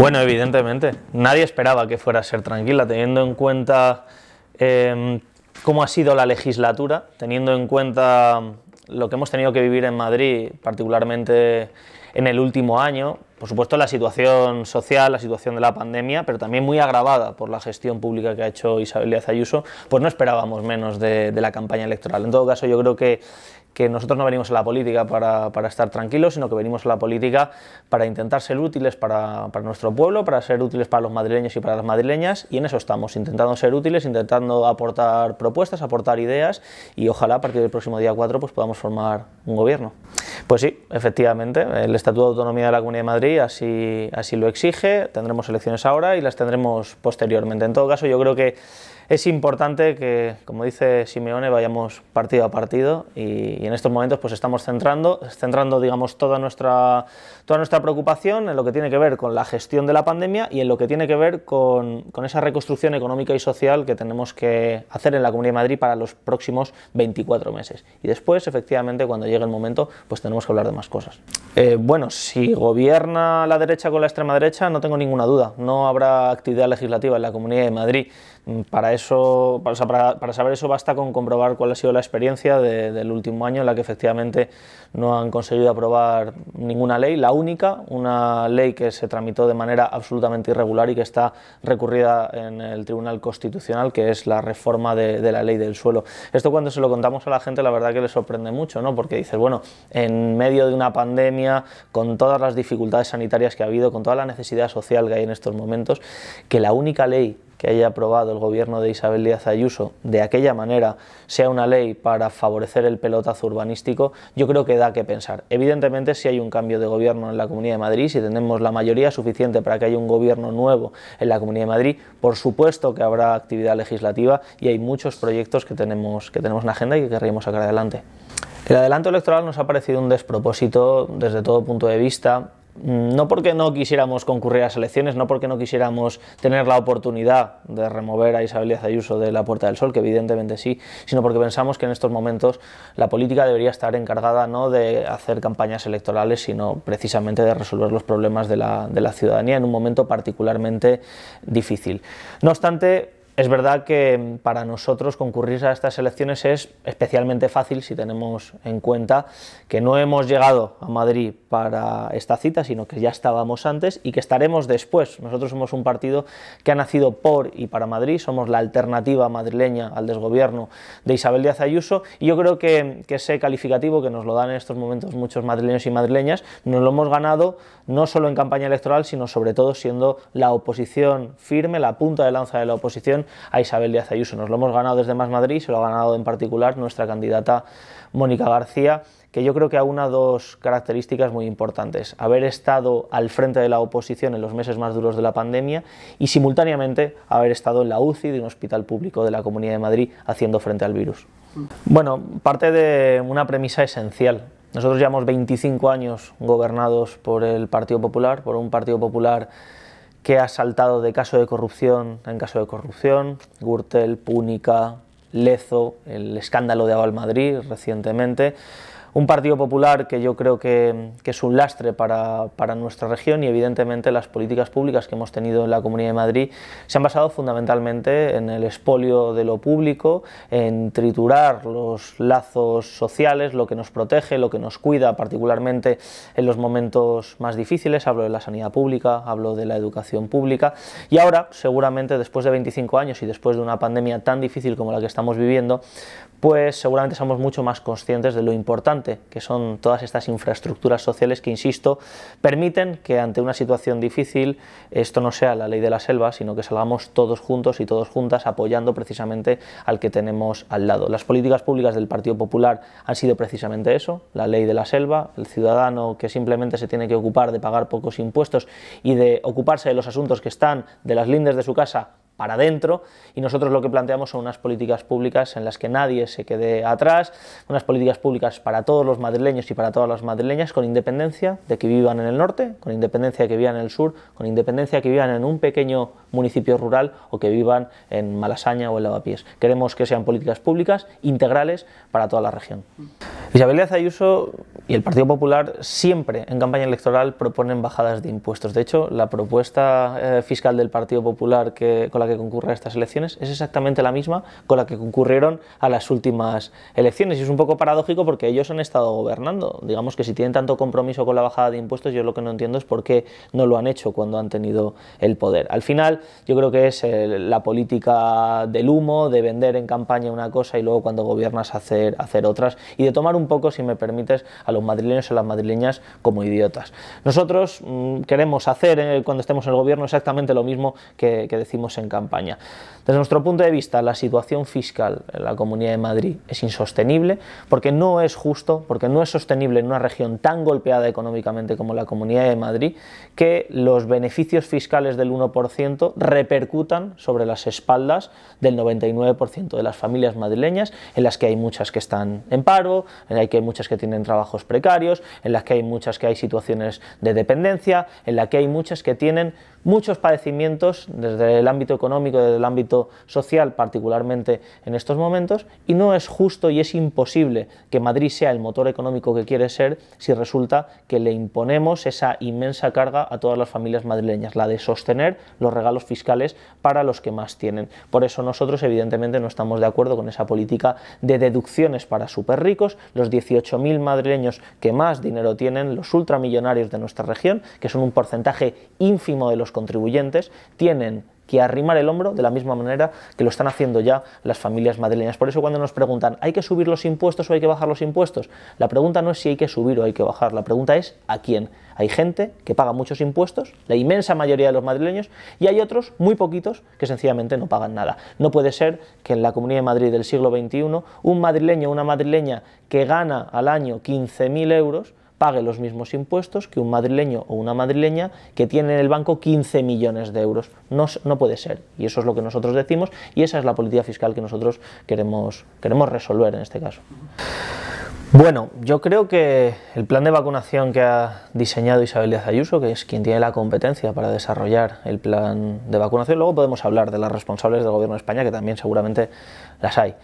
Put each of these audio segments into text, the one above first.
Bueno, evidentemente. Nadie esperaba que fuera a ser tranquila, teniendo en cuenta em, cómo ha sido la legislatura, teniendo en cuenta lo que hemos tenido que vivir en Madrid, particularmente en el último año. Por supuesto, la situación social, la situación de la pandemia, pero también muy agravada por la gestión pública que ha hecho Isabel Díaz Ayuso, pues no esperábamos menos de, de la campaña electoral. En todo caso, yo creo que que nosotros no venimos a la política para, estar tranquilos, sino que venimos a la política para intentar ser útiles para, nuestro pueblo, para ser útiles para los madrileños y para las madrileñas, y en eso estamos, intentando ser útiles, intentando aportar propuestas, aportar ideas, y ojalá a partir del próximo día 4 pues, podamos formar un gobierno. Pues sí, efectivamente, el Estatuto de Autonomía de la Comunidad de Madrid así lo exige, tendremos elecciones ahora y las tendremos posteriormente. En todo caso, yo creo que es importante que, como dice Simeone, vayamos partido a partido y, en estos momentos pues estamos centrando, centrando digamos, toda, nuestra, toda nuestra preocupación en lo que tiene que ver con la gestión de la pandemia y en lo que tiene que ver con, esa reconstrucción económica y social que tenemos que hacer en la Comunidad de Madrid para los próximos 24 meses. Y después, efectivamente, cuando llegue el momento, pues tenemos que hablar de más cosas. Eh, bueno, si gobierna la derecha con la extrema derecha, no tengo ninguna duda, no habrá actividad legislativa en la Comunidad de Madrid. Mm, para eso para, saber eso basta con comprobar cuál ha sido la experiencia del último año en la que efectivamente no han conseguido aprobar ninguna ley, la única, una ley que se tramitó de manera absolutamente irregular y que está recurrida en el Tribunal Constitucional, que es la reforma de, de la ley del suelo. Esto cuando se lo contamos a la gente, la verdad que le sorprende mucho, ¿no? Porque dices, bueno, en medio de una pandemia, con todas las dificultades sanitarias que ha habido, con toda la necesidad social que hay en estos momentos, que la única ley que haya aprobado el gobierno de Isabel Díaz Ayuso de aquella manera sea una ley para favorecer el pelotazo urbanístico, yo creo que da que pensar. Evidentemente, si hay un cambio de gobierno en la Comunidad de Madrid, si tenemos la mayoría suficiente para que haya un gobierno nuevo en la Comunidad de Madrid, por supuesto que habrá actividad legislativa y hay muchos proyectos que tenemos, que tenemos en agenda y que querríamos sacar adelante. El adelanto electoral nos ha parecido un despropósito desde todo punto de vista Mm, no porque no quisiéramos concurrir a las elecciones, no porque no quisiéramos tener la oportunidad de remover a Isabel Díaz Ayuso de la Puerta del Sol, que evidentemente sí, sino porque pensamos que en estos momentos la política debería estar encargada no de hacer campañas electorales, sino precisamente de resolver los problemas de la, de la ciudadanía en un momento particularmente difícil. No obstante, es verdad que mm, para nosotros concurrir a estas elecciones es especialmente fácil si tenemos en cuenta que no hemos llegado a Madrid para esta cita, sino que ya estábamos antes y que estaremos después. Nosotros somos un partido que ha nacido por y para Madrid, somos la alternativa madrileña al desgobierno de Isabel Díaz Ayuso y yo creo que, ese calificativo que nos lo dan en estos momentos muchos madrileños y madrileñas, nos lo hemos ganado no solo en campaña electoral, sino sobre todo siendo la oposición firme, la punta de lanza de la oposición a Isabel Díaz Ayuso. Nos lo hemos ganado desde Más Madrid, se lo ha ganado en particular nuestra candidata Mónica García que yo creo que ha una dos características muy importantes. Haber estado al frente de la oposición en los meses más duros de la pandemia y simultáneamente haber estado en la UCI de un hospital público de la Comunidad de Madrid haciendo frente al virus. Mm. Bueno, parte de una premisa esencial nosotros llevamos 25 años gobernados por el Partido Popular, por un Partido Popular que ha saltado de caso de corrupción en caso de corrupción, Gürtel, Púnica, Lezo, el escándalo de Aval Madrid recientemente, un Partido Popular que yo creo que, es un lastre para, para, nuestra región y evidentemente las políticas públicas que hemos tenido en la Comunidad de Madrid se han basado fundamentalmente en el expolio de lo público, en triturar los lazos sociales, lo que nos protege, lo que nos cuida, particularmente en los momentos más difíciles, hablo de la sanidad pública, hablo de la educación pública y ahora seguramente después de 25 años y después de una pandemia tan difícil como la que estamos viviendo, pues seguramente somos mucho más conscientes de lo importante que son todas estas infraestructuras sociales que, insisto, permiten que ante una situación difícil esto no sea la ley de la selva, sino que salgamos todos juntos y todos juntas apoyando precisamente al que tenemos al lado. Las políticas públicas del Partido Popular han sido precisamente eso, la ley de la selva, el ciudadano que simplemente se tiene que ocupar de pagar pocos impuestos y de ocuparse de los asuntos que están de las lindes de su casa para adentro y nosotros lo que planteamos son unas políticas públicas en las que nadie se quede atrás, unas políticas públicas para todos los madrileños y para todas las madrileñas con independencia de que vivan en el norte, con independencia de que vivan en el sur, con independencia de que vivan en un pequeño municipio rural o que vivan en Malasaña o en Lavapiés. Queremos que sean políticas públicas integrales para toda la región. Isabel Ayuso y el Partido Popular siempre en campaña electoral proponen bajadas de impuestos. De hecho, la propuesta eh, fiscal del Partido Popular con la que concurre estas elecciones es exactamente la misma con la que concurrieron a las últimas elecciones. Y es un poco paradójico porque ellos han estado gobernando. Digamos que si tienen tanto compromiso con la bajada de impuestos, yo lo que no entiendo es por qué no lo han hecho cuando han tenido el poder. Al final, yo creo que es eh, la política del humo, de vender en campaña una cosa y luego cuando gobiernas hacer, hacer otras y de tomar un poco, si me permites, a los madrileños y las madrileñas como idiotas. Nosotros mm, queremos hacer eh, cuando estemos en el gobierno exactamente lo mismo que decimos en campaña. Desde nuestro punto de vista, la situación fiscal en la Comunidad de Madrid es insostenible porque no es justo, porque no es sostenible en una región tan golpeada económicamente como la Comunidad de Madrid que los beneficios fiscales del 1% repercutan sobre las espaldas del 99% de las familias madrileñas, en las que hay muchas que están en paro, en la que hay muchas que tienen trabajos precarios, en las que hay muchas que hay situaciones de dependencia, en la que hay muchas que tienen muchos padecimientos desde el ámbito económico, desde el ámbito social, particularmente en estos momentos, y no es justo y es imposible que Madrid sea el motor económico que quiere ser si resulta que le imponemos esa inmensa carga a todas las familias madrileñas, la de sostener los regalos fiscales para los que más tienen. Por eso nosotros evidentemente no estamos de acuerdo con esa política de deducciones para superricos, los 18.000 madrileños que más dinero tienen, los ultramillonarios de nuestra región, que son un porcentaje ínfimo de los contribuyentes tienen que arrimar el hombro de la misma manera que lo están haciendo ya las familias madrileñas. Por eso cuando nos preguntan, ¿hay que subir los impuestos o hay que bajar los impuestos? La pregunta no es si hay que subir o hay que bajar, la pregunta es ¿a quién? Hay gente que paga muchos impuestos, la inmensa mayoría de los madrileños, y hay otros, muy poquitos, que sencillamente no pagan nada. No puede ser que en la Comunidad de Madrid del siglo XXI un madrileño o una madrileña que gana al año 15.000 euros pague los mismos impuestos que un madrileño o una madrileña que tiene en el banco 15 millones de euros. No, puede ser. Y eso es lo que nosotros decimos y esa es la política fiscal que nosotros queremos, queremos resolver en este caso. Bueno, yo creo que el plan de vacunación que ha diseñado Isabel Díaz Ayuso, que es quien tiene la competencia para desarrollar el plan de vacunación, luego podemos hablar de las responsables del Gobierno de España, que también seguramente las hay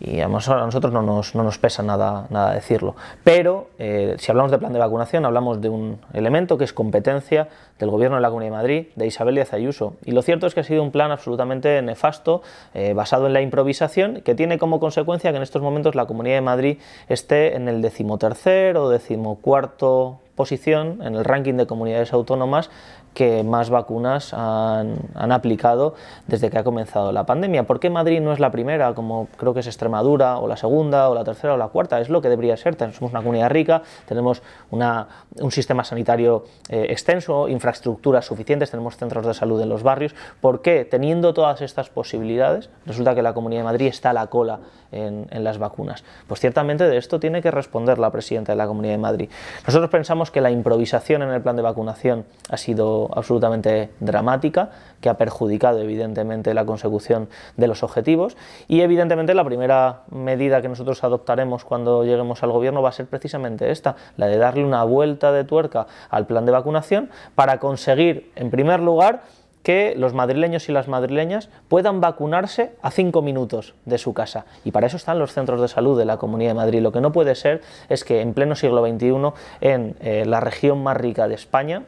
y a nosotros no nos, pesa nada, decirlo. Pero eh, si hablamos de plan de vacunación, hablamos de un elemento que es competencia del Gobierno de la Comunidad de Madrid, de Isabel Díaz Ayuso. Y lo cierto es que ha sido un plan absolutamente nefasto, eh, basado en la improvisación, que tiene como consecuencia que en estos momentos la Comunidad de Madrid esté en el decimotercer o decimocuarto posición en el ranking de comunidades autónomas que más vacunas han, aplicado desde que ha comenzado la pandemia. ¿Por qué Madrid no es la primera, como creo que es Extremadura, o la segunda, o la tercera, o la cuarta? Es lo que debería ser. Somos una comunidad rica, tenemos un sistema sanitario eh, extenso, infraestructuras suficientes, tenemos centros de salud en los barrios. ¿Por qué, teniendo todas estas posibilidades, resulta que la Comunidad de Madrid está a la cola en, en las vacunas? Pues ciertamente de esto tiene que responder la presidenta de la Comunidad de Madrid. Nosotros pensamos que la improvisación en el plan de vacunación ha sido absolutamente dramática, que ha perjudicado evidentemente la consecución de los objetivos y evidentemente la primera medida que nosotros adoptaremos cuando lleguemos al gobierno va a ser precisamente esta, la de darle una vuelta de tuerca al plan de vacunación para conseguir en primer lugar que los madrileños y las madrileñas puedan vacunarse a cinco minutos de su casa. Y para eso están los centros de salud de la Comunidad de Madrid. Lo que no puede ser es que en pleno siglo XXI, en eh, la región más rica de España,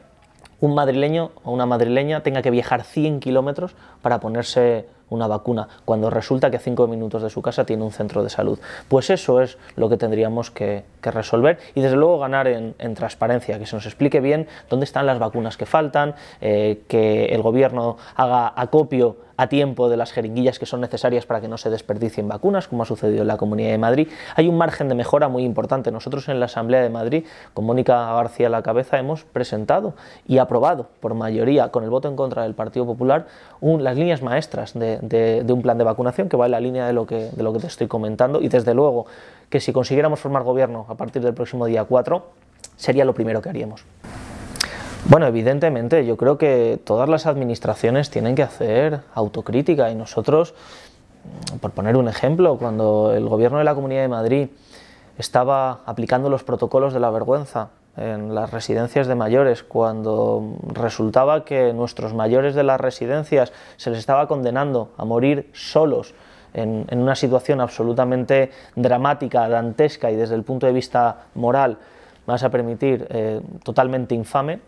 un madrileño o una madrileña tenga que viajar 100 kilómetros para ponerse una vacuna, cuando resulta que a 5 minutos de su casa tiene un centro de salud. Pues eso es lo que tendríamos que, resolver y desde luego ganar en, transparencia, que se nos explique bien dónde están las vacunas que faltan, eh, que el gobierno haga acopio a tiempo de las jeringuillas que son necesarias para que no se desperdicien vacunas, como ha sucedido en la Comunidad de Madrid. Hay un margen de mejora muy importante. Nosotros en la Asamblea de Madrid, con Mónica García a la cabeza, hemos presentado y aprobado por mayoría, con el voto en contra del Partido Popular, las líneas maestras de, un plan de vacunación que va en la línea de lo, que, de lo que te estoy comentando. Y desde luego que si consiguiéramos formar gobierno a partir del próximo día 4, sería lo primero que haríamos. Bueno, evidentemente yo creo que todas las administraciones tienen que hacer autocrítica y nosotros, por poner un ejemplo, cuando el gobierno de la Comunidad de Madrid estaba aplicando los protocolos de la vergüenza en las residencias de mayores, cuando resultaba que nuestros mayores de las residencias se les estaba condenando a morir solos en, una situación absolutamente dramática, dantesca y desde el punto de vista moral, vas a permitir, eh, totalmente infame,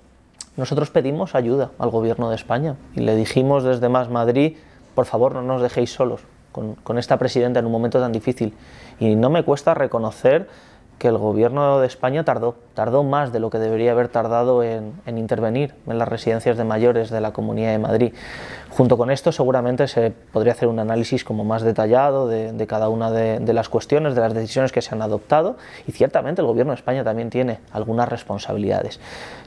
nosotros pedimos ayuda al gobierno de España y le dijimos desde Más Madrid, por favor no nos dejéis solos con, esta presidenta en un momento tan difícil. Y no me cuesta reconocer que el gobierno de España tardó, tardó más de lo que debería haber tardado en, intervenir en las residencias de mayores de la Comunidad de Madrid. Junto con esto seguramente se podría hacer un análisis como más detallado de, cada una de, de, las cuestiones, de las decisiones que se han adoptado y ciertamente el gobierno de España también tiene algunas responsabilidades.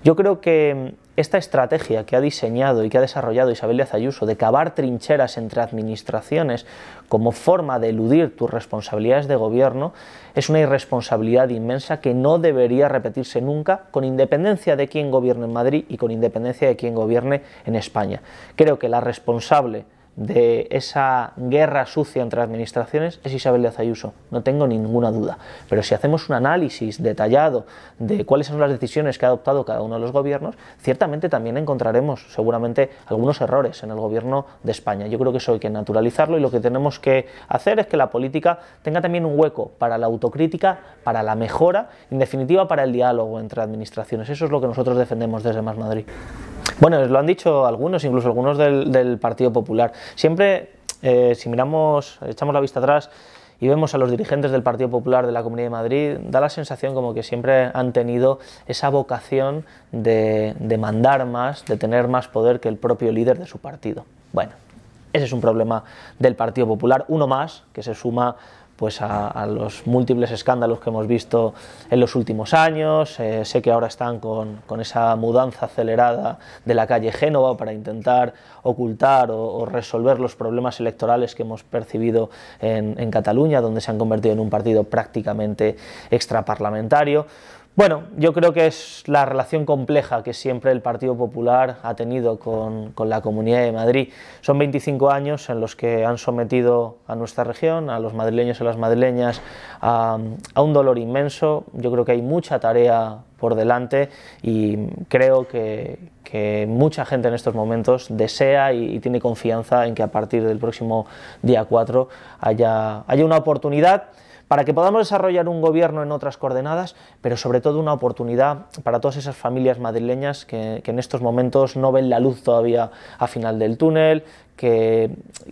Yo creo que esta estrategia que ha diseñado y que ha desarrollado Isabel Díaz de cavar trincheras entre administraciones como forma de eludir tus responsabilidades de gobierno es una irresponsabilidad inmensa que no debería repetirse nunca con independencia de quién gobierne en Madrid y con independencia de quién gobierne en España. Creo que la responsable de esa guerra sucia entre administraciones es Isabel de Ayuso, no tengo ninguna duda. Pero si hacemos un análisis detallado de cuáles son las decisiones que ha adoptado cada uno de los gobiernos, ciertamente también encontraremos seguramente algunos errores en el gobierno de España. Yo creo que eso hay que naturalizarlo y lo que tenemos que hacer es que la política tenga también un hueco para la autocrítica, para la mejora, en definitiva para el diálogo entre administraciones. Eso es lo que nosotros defendemos desde Más Madrid. Bueno, lo han dicho algunos, incluso algunos del, Partido Popular. Siempre, eh, si miramos, echamos la vista atrás y vemos a los dirigentes del Partido Popular de la Comunidad de Madrid, da la sensación como que siempre han tenido esa vocación de, de mandar más, de tener más poder que el propio líder de su partido. Bueno, ese es un problema del Partido Popular, uno más que se suma pues a, los múltiples escándalos que hemos visto en los últimos años. Eh, sé que ahora están con, esa mudanza acelerada de la calle Génova para intentar ocultar o, resolver los problemas electorales que hemos percibido en, en Cataluña, donde se han convertido en un partido prácticamente extraparlamentario. Bueno, yo creo que es la relación compleja que siempre el Partido Popular ha tenido con, la Comunidad de Madrid. Son 25 años en los que han sometido a nuestra región, a los madrileños y las madrileñas, a, un dolor inmenso. Yo creo que hay mucha tarea por delante y creo que, mucha gente en estos momentos desea y, tiene confianza en que a partir del próximo día 4 haya, haya una oportunidad para que podamos desarrollar un gobierno en otras coordenadas, pero sobre todo una oportunidad para todas esas familias madrileñas que, en estos momentos no ven la luz todavía a final del túnel, que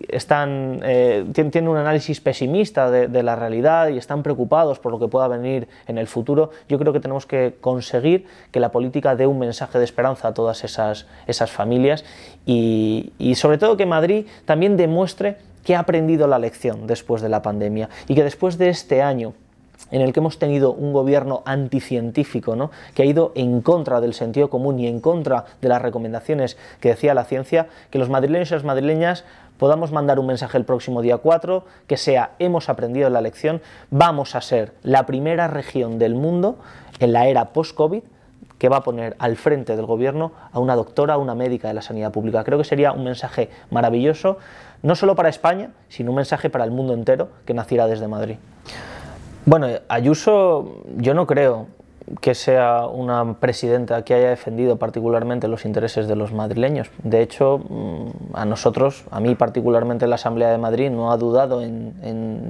están, eh, tienen un análisis pesimista de, la realidad y están preocupados por lo que pueda venir en el futuro, yo creo que tenemos que conseguir que la política dé un mensaje de esperanza a todas esas, familias y sobre todo que Madrid también demuestre que ha aprendido la lección después de la pandemia y que después de este año en el que hemos tenido un gobierno anticientífico, ¿no? que ha ido en contra del sentido común y en contra de las recomendaciones que decía la ciencia, que los madrileños y las madrileñas podamos mandar un mensaje el próximo día 4, que sea hemos aprendido la lección, vamos a ser la primera región del mundo en la era post-COVID que va a poner al frente del gobierno a una doctora, a una médica de la sanidad pública. Creo que sería un mensaje maravilloso no solo para España, sino un mensaje para el mundo entero que naciera desde Madrid. Bueno, Ayuso yo no creo, que sea una presidenta que haya defendido particularmente los intereses de los madrileños. De hecho, mm, a nosotros, a mí particularmente la Asamblea de Madrid, no ha dudado en,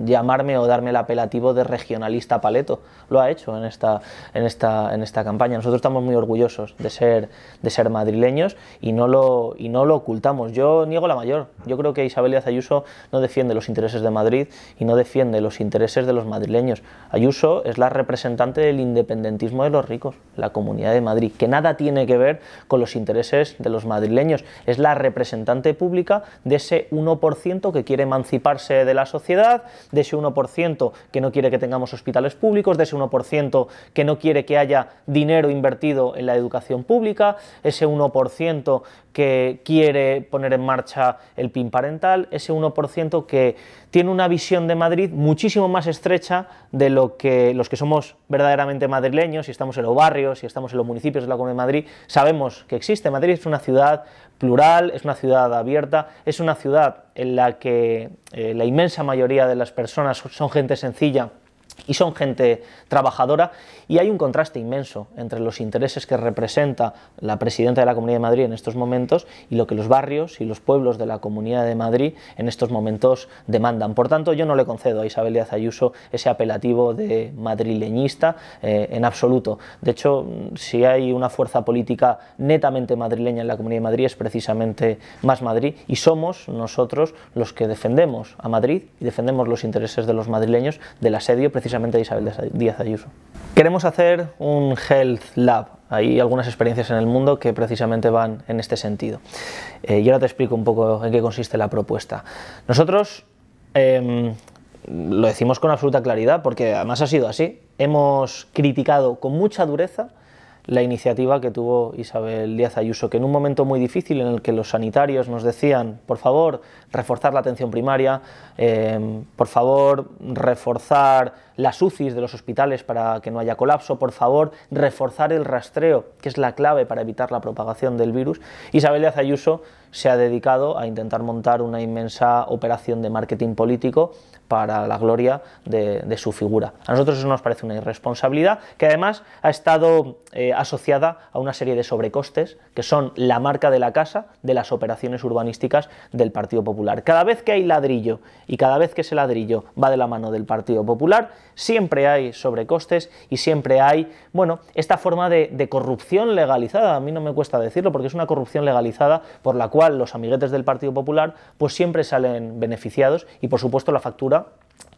llamarme o darme el apelativo de regionalista paleto. Lo ha hecho en esta, en esta, en esta campaña. Nosotros estamos muy orgullosos de ser, de ser madrileños y no, lo, y no lo ocultamos. Yo niego la mayor. Yo creo que Isabel Díaz Ayuso no defiende los intereses de Madrid y no defiende los intereses de los madrileños. Ayuso es la representante del independentismo de los ricos, la Comunidad de Madrid, que nada tiene que ver con los intereses de los madrileños. Es la representante pública de ese 1% que quiere emanciparse de la sociedad, de ese 1% que no quiere que tengamos hospitales públicos, de ese 1% que no quiere que haya dinero invertido en la educación pública, ese 1% que quiere poner en marcha el PIN parental, ese 1% que tiene una visión de Madrid muchísimo más estrecha de lo que los que somos verdaderamente madrileños, si estamos en los barrios, si estamos en los municipios de la Comunidad de Madrid, sabemos que existe. Madrid es una ciudad plural, es una ciudad abierta, es una ciudad en la que eh, la inmensa mayoría de las personas son gente sencilla y son gente trabajadora y hay un contraste inmenso entre los intereses que representa la presidenta de la Comunidad de Madrid en estos momentos y lo que los barrios y los pueblos de la Comunidad de Madrid en estos momentos demandan. Por tanto, yo no le concedo a Isabel Díaz Ayuso ese apelativo de madrileñista eh, en absoluto. De hecho, si hay una fuerza política netamente madrileña en la Comunidad de Madrid es precisamente Más Madrid y somos nosotros los que defendemos a Madrid y defendemos los intereses de los madrileños del asedio precisamente precisamente Isabel Díaz Ayuso. Queremos hacer un Health Lab. Hay algunas experiencias en el mundo que precisamente van en este sentido. Eh, y ahora te explico un poco en qué consiste la propuesta. Nosotros em, lo decimos con absoluta claridad porque además ha sido así. Hemos criticado con mucha dureza la iniciativa que tuvo Isabel Díaz Ayuso, que en un momento muy difícil en el que los sanitarios nos decían, por favor, reforzar la atención primaria, eh, por favor, reforzar las UCIs de los hospitales para que no haya colapso, por favor, reforzar el rastreo, que es la clave para evitar la propagación del virus, Isabel Díaz Ayuso se ha dedicado a intentar montar una inmensa operación de marketing político para la gloria de, su figura. A nosotros eso nos parece una irresponsabilidad que además ha estado eh, asociada a una serie de sobrecostes que son la marca de la casa de las operaciones urbanísticas del Partido Popular. Cada vez que hay ladrillo y cada vez que ese ladrillo va de la mano del Partido Popular, siempre hay sobrecostes y siempre hay, bueno, esta forma de, de corrupción legalizada, a mí no me cuesta decirlo porque es una corrupción legalizada por la cual los amiguetes del Partido Popular pues siempre salen beneficiados y por supuesto la factura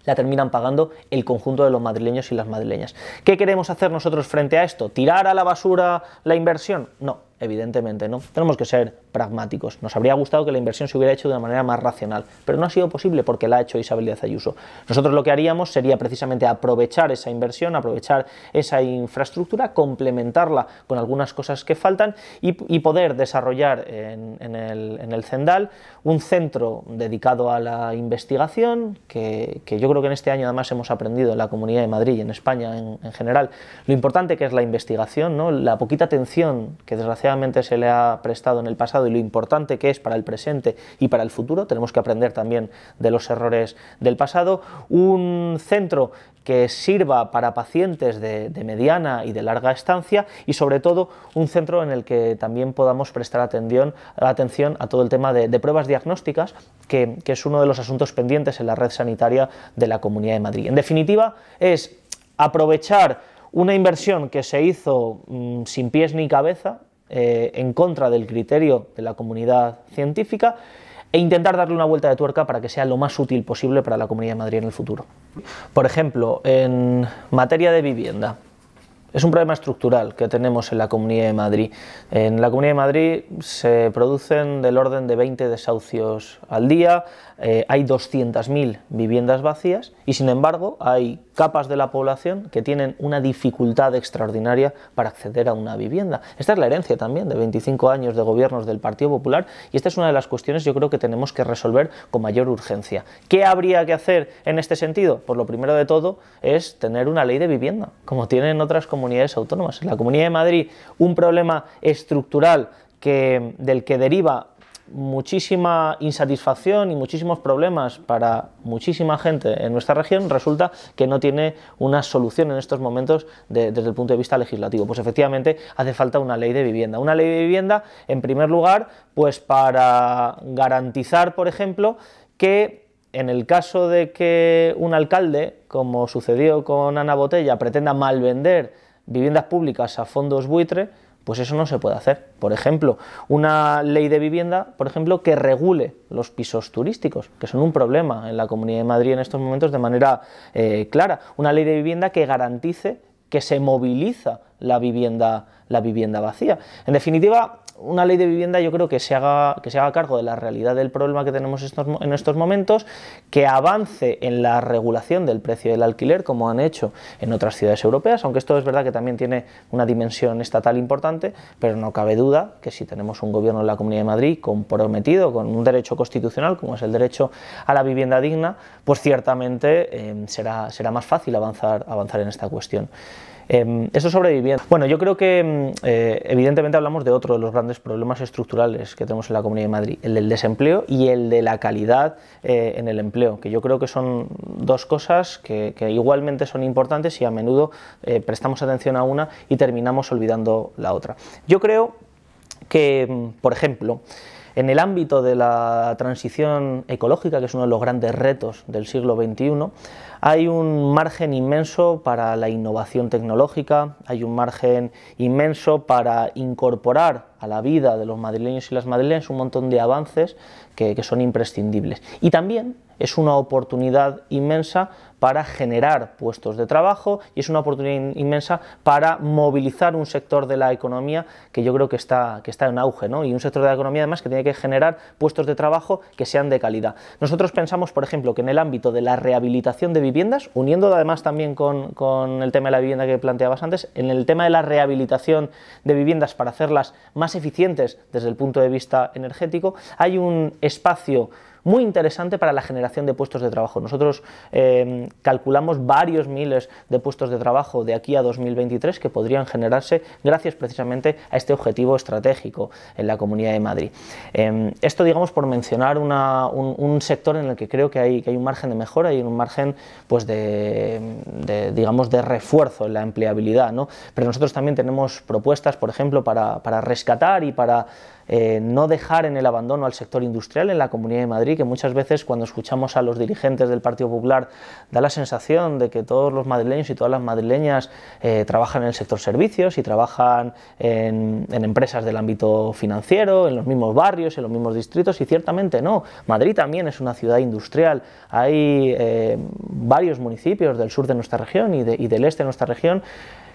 la terminan pagando el conjunto de los madrileños y las madrileñas. ¿Qué queremos hacer nosotros frente a esto? ¿Tirar a la basura la inversión? No, evidentemente, ¿no? Tenemos que ser pragmáticos. Nos habría gustado que la inversión se hubiera hecho de una manera más racional, pero no ha sido posible porque la ha hecho Isabel Díaz Ayuso. Nosotros lo que haríamos sería precisamente aprovechar esa inversión, aprovechar esa infraestructura, complementarla con algunas cosas que faltan y, poder desarrollar en, el, en, Cendal un centro dedicado a la investigación, que, yo creo que en este año además hemos aprendido en la Comunidad de Madrid y en España en, general, lo importante que es la investigación, ¿no? la poquita atención que desgraciadamente se le ha prestado en el pasado y lo importante que es para el presente y para el futuro. Tenemos que aprender también de los errores del pasado. Un centro que sirva para pacientes de, mediana y de larga estancia y sobre todo un centro en el que también podamos prestar atención, atención a todo el tema de, pruebas diagnósticas, que, es uno de los asuntos pendientes en la red sanitaria de la Comunidad de Madrid. En definitiva, es aprovechar una inversión que se hizo mm, sin pies ni cabeza, eh, en contra del criterio de la comunidad científica e intentar darle una vuelta de tuerca para que sea lo más útil posible para la Comunidad de Madrid en el futuro. Por ejemplo, en materia de vivienda, es un problema estructural que tenemos en la Comunidad de Madrid. En la Comunidad de Madrid se producen del orden de 20 desahucios al día, eh, hay 200.000 viviendas vacías y sin embargo hay capas de la población que tienen una dificultad extraordinaria para acceder a una vivienda. Esta es la herencia también de 25 años de gobiernos del Partido Popular y esta es una de las cuestiones yo creo que tenemos que resolver con mayor urgencia. ¿Qué habría que hacer en este sentido? Pues lo primero de todo es tener una ley de vivienda, como tienen otras comunidades autónomas. En la Comunidad de Madrid un problema estructural que, del que deriva muchísima insatisfacción y muchísimos problemas para muchísima gente en nuestra región, resulta que no tiene una solución en estos momentos desde el punto de vista legislativo. Pues efectivamente hace falta una ley de vivienda. Una ley de vivienda, en primer lugar, pues para garantizar, por ejemplo, que en el caso de que un alcalde, como sucedió con Ana Botella, pretenda malvender viviendas públicas a fondos buitre, pues eso no se puede hacer. Por ejemplo, una ley de vivienda, por ejemplo, que regule los pisos turísticos, que son un problema en la Comunidad de Madrid en estos momentos de manera eh, clara. Una ley de vivienda que garantice que se moviliza la vivienda, la vivienda vacía. En definitiva, una ley de vivienda yo creo que se haga, que se haga cargo de la realidad del problema que tenemos estos, en estos momentos, que avance en la regulación del precio del alquiler como han hecho en otras ciudades europeas, aunque esto es verdad que también tiene una dimensión estatal importante, pero no cabe duda que si tenemos un gobierno en la Comunidad de Madrid comprometido con un derecho constitucional como es el derecho a la vivienda digna, pues ciertamente eh, será, será más fácil avanzar, avanzar en esta cuestión. Em, eso sobreviviendo. Bueno, yo creo que em, eh, evidentemente hablamos de otro de los grandes problemas estructurales que tenemos en la Comunidad de Madrid, el del desempleo y el de la calidad eh, en el empleo, que yo creo que son dos cosas que igualmente son importantes y a menudo eh, prestamos atención a una y terminamos olvidando la otra. Yo creo que, em, por ejemplo, en el ámbito de la transición ecológica, que es uno de los grandes retos del siglo XXI, hay un margen inmenso para la innovación tecnológica, hay un margen inmenso para incorporar a la vida de los madrileños y las madrileñas un montón de avances que, son imprescindibles. Y también es una oportunidad inmensa para generar puestos de trabajo y es una oportunidad inmensa para movilizar un sector de la economía que yo creo que está, que está en auge ¿no? y un sector de la economía además que tiene que generar puestos de trabajo que sean de calidad. Nosotros pensamos, por ejemplo, que en el ámbito de la rehabilitación de viviendas, uniendo además también con, con el tema de la vivienda que planteabas antes, en el tema de la rehabilitación de viviendas para hacerlas más eficientes desde el punto de vista energético, hay un espacio muy interesante para la generación de puestos de trabajo. Nosotros eh, calculamos varios miles de puestos de trabajo de aquí a 2023 que podrían generarse gracias precisamente a este objetivo estratégico en la Comunidad de Madrid. Eh, esto, digamos, por mencionar un, sector en el que creo que hay, que hay un margen de mejora y un margen pues, de, digamos, de refuerzo en la empleabilidad. ¿no? Pero nosotros también tenemos propuestas, por ejemplo, para, para rescatar y para eh, no dejar en el abandono al sector industrial en la Comunidad de Madrid, que muchas veces cuando escuchamos a los dirigentes del Partido Popular da la sensación de que todos los madrileños y todas las madrileñas eh, trabajan en el sector servicios y trabajan en, empresas del ámbito financiero, en los mismos barrios, en los mismos distritos, y ciertamente no. Madrid también es una ciudad industrial. Hay eh, varios municipios del sur de nuestra región y del este de nuestra región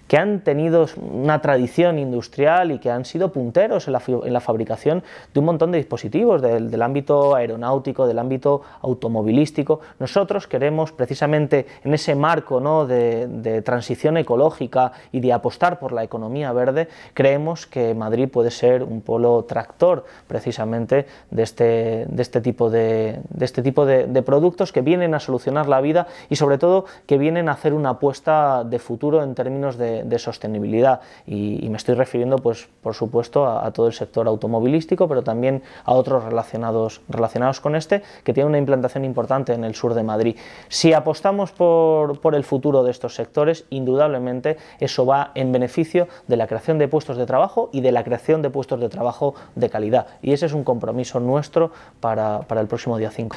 que han tenido una tradición industrial y que han sido punteros en la, fabricación de un montón de dispositivos del, ámbito aeronáutico, del ámbito automovilístico. Nosotros queremos precisamente en ese marco ¿no? de, transición ecológica y de apostar por la economía verde, creemos que Madrid puede ser un polo tractor precisamente de este, de este tipo, de, este tipo de, productos que vienen a solucionar la vida y sobre todo que vienen a hacer una apuesta de futuro en términos de sostenibilidad y, me estoy refiriendo, pues, por supuesto, a, todo el sector automovilístico, pero también a otros relacionados, relacionados con este, que tiene una implantación importante en el sur de Madrid. Si apostamos por, el futuro de estos sectores, indudablemente eso va en beneficio de la creación de puestos de trabajo y de la creación de puestos de trabajo de calidad. Y ese es un compromiso nuestro para, para el próximo día 5.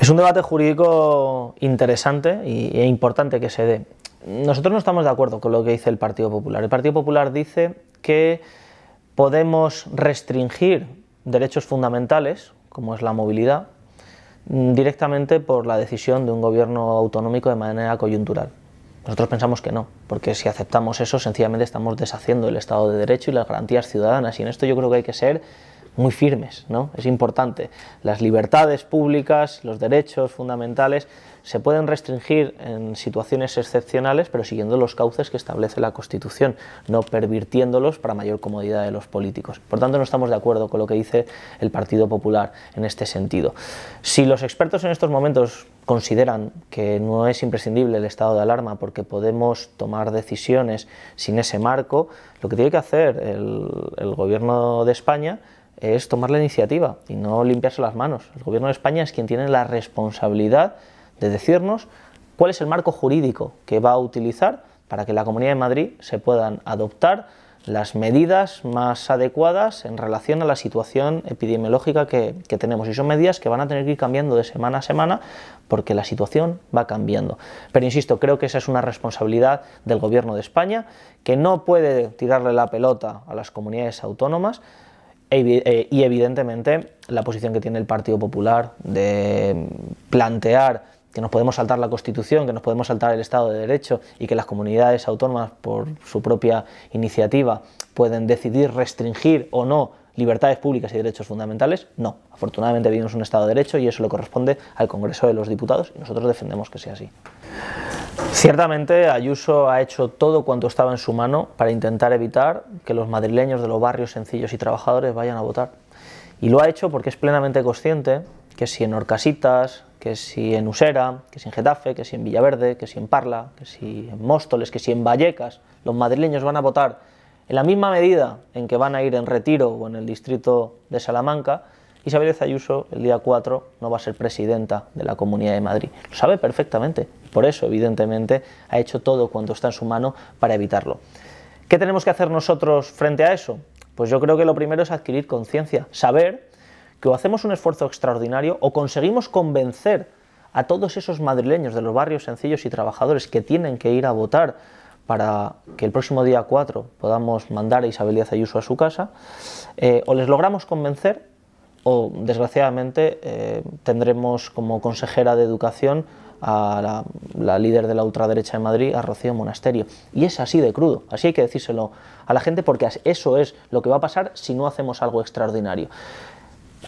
Es un debate jurídico interesante e importante que se dé nosotros no estamos de acuerdo con lo que dice el Partido Popular. El Partido Popular dice que podemos restringir derechos fundamentales, como es la movilidad, mm, directamente por la decisión de un gobierno autonómico de manera coyuntural. Nosotros pensamos que no, porque si aceptamos eso, sencillamente estamos deshaciendo el Estado de Derecho y las garantías ciudadanas. Y en esto yo creo que hay que ser muy firmes, ¿no? Es importante. Las libertades públicas, los derechos fundamentales, se pueden restringir en situaciones excepcionales, pero siguiendo los cauces que establece la Constitución, no pervirtiéndolos para mayor comodidad de los políticos. Por tanto, no estamos de acuerdo con lo que dice el Partido Popular en este sentido. Si los expertos en estos momentos consideran que no es imprescindible el estado de alarma porque podemos tomar decisiones sin ese marco, lo que tiene que hacer el, el Gobierno de España es tomar la iniciativa y no limpiarse las manos. El Gobierno de España es quien tiene la responsabilidad de decirnos cuál es el marco jurídico que va a utilizar para que la Comunidad de Madrid se puedan adoptar las medidas más adecuadas en relación a la situación epidemiológica que, que, tenemos. Y son medidas que van a tener que ir cambiando de semana a semana porque la situación va cambiando. Pero insisto, creo que esa es una responsabilidad del Gobierno de España, que no puede tirarle la pelota a las comunidades autónomas, eh, y evidentemente la posición que tiene el Partido Popular de plantear que nos podemos saltar la Constitución, que nos podemos saltar el Estado de Derecho y que las comunidades autónomas por su propia iniciativa pueden decidir restringir o no libertades públicas y derechos fundamentales, no. Afortunadamente vivimos un Estado de Derecho y eso le corresponde al Congreso de los Diputados y nosotros defendemos que sea así. Ciertamente Ayuso ha hecho todo cuanto estaba en su mano para intentar evitar que los madrileños de los barrios sencillos y trabajadores vayan a votar. Y lo ha hecho porque es plenamente consciente que si en Orcasitas, que si en Usera, que si en Getafe, que si en Villaverde, que si en Parla, que si en Móstoles, que si en Vallecas, los madrileños van a votar en la misma medida en que van a ir en Retiro o en el distrito de Salamanca, Isabel Ayuso el día 4 no va a ser presidenta de la Comunidad de Madrid. Lo sabe perfectamente. Por eso, evidentemente, ha hecho todo cuanto está en su mano para evitarlo. ¿Qué tenemos que hacer nosotros frente a eso? Pues yo creo que lo primero es adquirir conciencia, saber que o hacemos un esfuerzo extraordinario o conseguimos convencer a todos esos madrileños de los barrios sencillos y trabajadores que tienen que ir a votar para que el próximo día 4 podamos mandar a Isabel Díaz Ayuso a su casa, eh, o les logramos convencer o desgraciadamente eh, tendremos como consejera de educación a la, la, líder de la ultraderecha de Madrid, a Rocío Monasterio. Y es así de crudo, así hay que decírselo a la gente porque eso es lo que va a pasar si no hacemos algo extraordinario.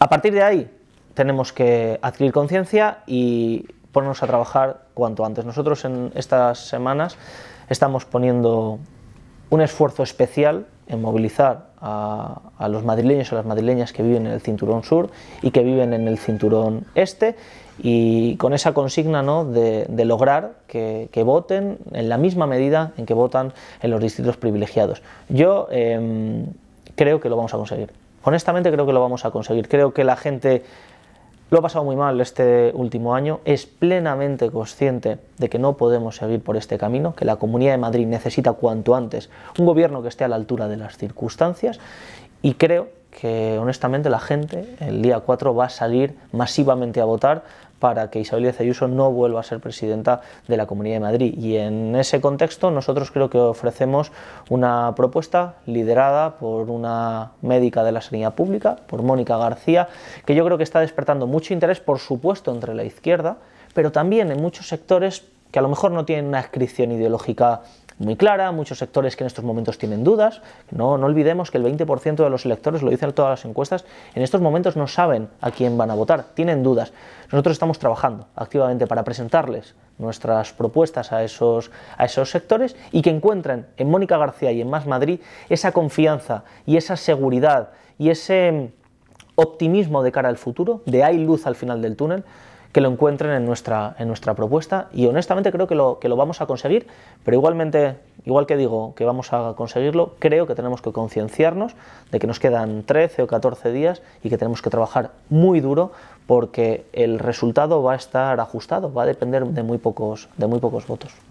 A partir de ahí tenemos que adquirir conciencia y ponernos a trabajar cuanto antes. Nosotros en estas semanas estamos poniendo un esfuerzo especial en movilizar a, los madrileños o las madrileñas que viven en el cinturón sur y que viven en el cinturón este y con esa consigna ¿no? de, lograr que, voten en la misma medida en que votan en los distritos privilegiados. Yo em, creo que lo vamos a conseguir. Honestamente creo que lo vamos a conseguir. Creo que la gente lo ha pasado muy mal este último año, es plenamente consciente de que no podemos seguir por este camino, que la Comunidad de Madrid necesita cuanto antes un gobierno que esté a la altura de las circunstancias y creo que honestamente la gente el día 4 va a salir masivamente a votar, para que Isabel Díaz Ayuso no vuelva a ser presidenta de la Comunidad de Madrid. Y en ese contexto nosotros creo que ofrecemos una propuesta liderada por una médica de la sanidad pública, por Mónica García, que yo creo que está despertando mucho interés, por supuesto, entre la izquierda, pero también en muchos sectores que a lo mejor no tienen una inscripción ideológica muy clara, muchos sectores que en estos momentos tienen dudas. No, no olvidemos que el 20% de los electores, lo dicen todas las encuestas, en estos momentos no saben a quién van a votar, tienen dudas. Nosotros estamos trabajando activamente para presentarles nuestras propuestas a esos, a esos sectores y que encuentren en Mónica García y en Más Madrid esa confianza y esa seguridad y ese optimismo de cara al futuro, de hay luz al final del túnel, que lo encuentren en nuestra, en nuestra propuesta y honestamente creo que lo, que lo vamos a conseguir, pero igualmente, igual que digo que vamos a conseguirlo, creo que tenemos que concienciarnos de que nos quedan 13 o 14 días y que tenemos que trabajar muy duro porque el resultado va a estar ajustado, va a depender de muy pocos, de muy pocos votos.